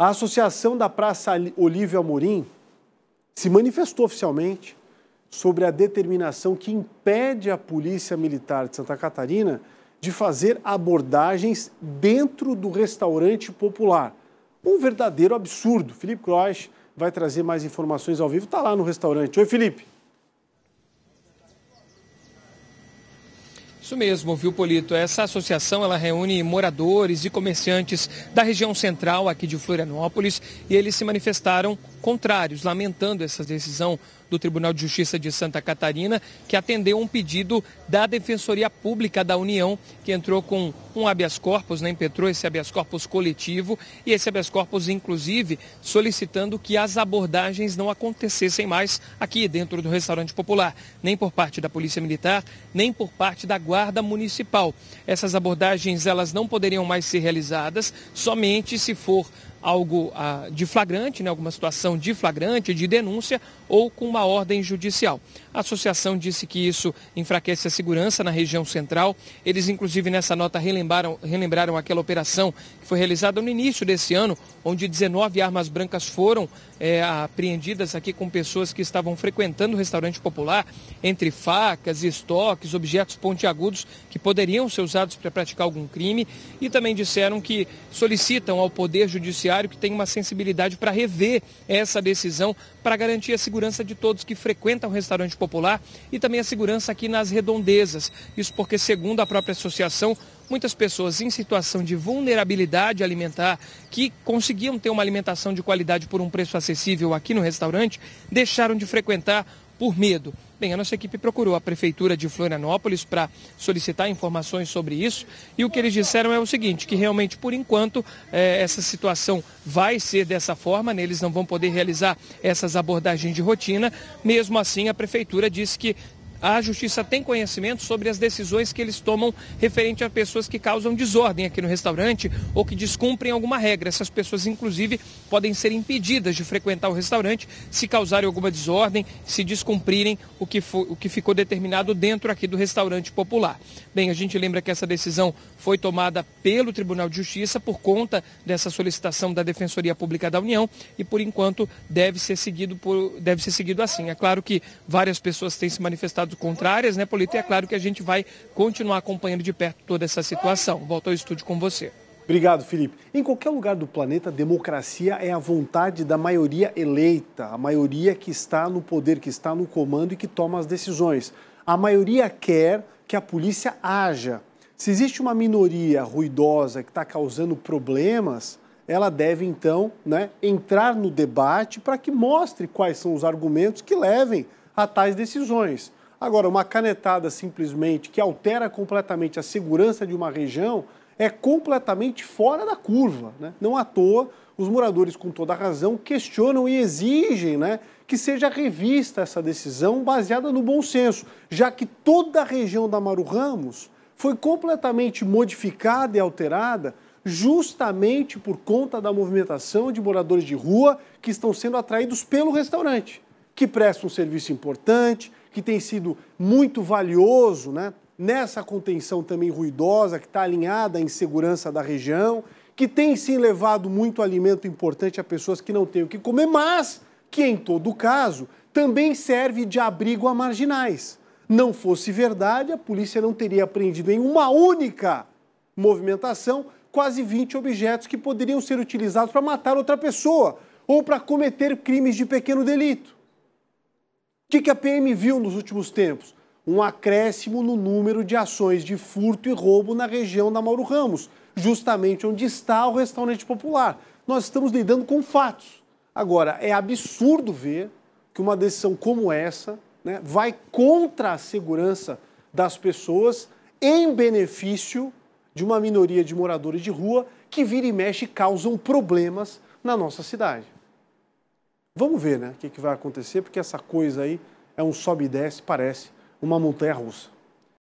A Associação da Praça Olívio Amorim se manifestou oficialmente sobre a determinação que impede a Polícia Militar de Santa Catarina de fazer abordagens dentro do restaurante popular. Um verdadeiro absurdo. Felipe Croix vai trazer mais informações ao vivo. Está lá no restaurante. Oi, Felipe. Isso mesmo, viu, Polito? Essa associação ela reúne moradores e comerciantes da região central aqui de Florianópolis e eles se manifestaram contrários, lamentando essa decisão do Tribunal de Justiça de Santa Catarina, que atendeu um pedido da Defensoria Pública da União, que entrou com um habeas corpus, né, impetrou esse habeas corpus coletivo e esse habeas corpus, inclusive, solicitando que as abordagens não acontecessem mais aqui dentro do restaurante popular, nem por parte da Polícia Militar, nem por parte da Guarda Municipal. Essas abordagens, elas não poderiam mais ser realizadas somente se for algo ah, de flagrante, né, alguma situação de flagrante, de denúncia ou com uma ordem judicial. A associação disse que isso enfraquece a segurança na região central. Eles, inclusive, nessa nota relembraram, relembraram aquela operação que foi realizada no início desse ano, onde 19 armas brancas foram é, apreendidas aqui com pessoas que estavam frequentando o restaurante popular, entre facas, estoques, objetos pontiagudos que poderiam ser usados para praticar algum crime. E também disseram que solicitam ao Poder judicial judiciário que tem uma sensibilidade para rever essa decisão, para garantir a segurança de todos que frequentam o restaurante popular e também a segurança aqui nas redondezas. Isso porque, segundo a própria associação, muitas pessoas em situação de vulnerabilidade alimentar, que conseguiam ter uma alimentação de qualidade por um preço acessível aqui no restaurante, deixaram de frequentar por medo. Bem, a nossa equipe procurou a Prefeitura de Florianópolis para solicitar informações sobre isso e o que eles disseram é o seguinte, que realmente, por enquanto, é, essa situação vai ser dessa forma, né? eles não vão poder realizar essas abordagens de rotina. Mesmo assim, a Prefeitura disse que a justiça tem conhecimento sobre as decisões que eles tomam referente a pessoas que causam desordem aqui no restaurante ou que descumprem alguma regra. Essas pessoas, inclusive, podem ser impedidas de frequentar o restaurante se causarem alguma desordem, se descumprirem o que, o que ficou determinado dentro aqui do restaurante popular. Bem, a gente lembra que essa decisão foi tomada pelo Tribunal de Justiça por conta dessa solicitação da Defensoria Pública da União e, por enquanto, deve ser seguido, por, deve ser seguido assim. É claro que várias pessoas têm se manifestado contrárias, né, Polito? E é claro que a gente vai continuar acompanhando de perto toda essa situação. Volto ao estúdio com você. Obrigado, Felipe. Em qualquer lugar do planeta, democracia é a vontade da maioria eleita, a maioria que está no poder, que está no comando e que toma as decisões. A maioria quer que a polícia haja. Se existe uma minoria ruidosa que está causando problemas, ela deve então né, entrar no debate para que mostre quais são os argumentos que levem a tais decisões. Agora, uma canetada simplesmente que altera completamente a segurança de uma região é completamente fora da curva. Né? Não à toa, os moradores, com toda razão, questionam e exigem né, que seja revista essa decisão baseada no bom senso, já que toda a região da Maru Ramos foi completamente modificada e alterada justamente por conta da movimentação de moradores de rua que estão sendo atraídos pelo restaurante, que presta um serviço importante, que tem sido muito valioso né, nessa contenção também ruidosa, que está alinhada à insegurança da região, que tem sim levado muito alimento importante a pessoas que não têm o que comer, mas que, em todo caso, também serve de abrigo a marginais. Não fosse verdade, a polícia não teria apreendido em uma única movimentação quase 20 objetos que poderiam ser utilizados para matar outra pessoa ou para cometer crimes de pequeno delito que, que a PM viu nos últimos tempos? Um acréscimo no número de ações de furto e roubo na região da Mauro Ramos, justamente onde está o restaurante popular. Nós estamos lidando com fatos. Agora, é absurdo ver que uma decisão como essa né, vai contra a segurança das pessoas em benefício de uma minoria de moradores de rua que vira e mexe causam problemas na nossa cidade. Vamos ver né, o que, que vai acontecer, porque essa coisa aí é um sobe e desce, parece uma montanha russa.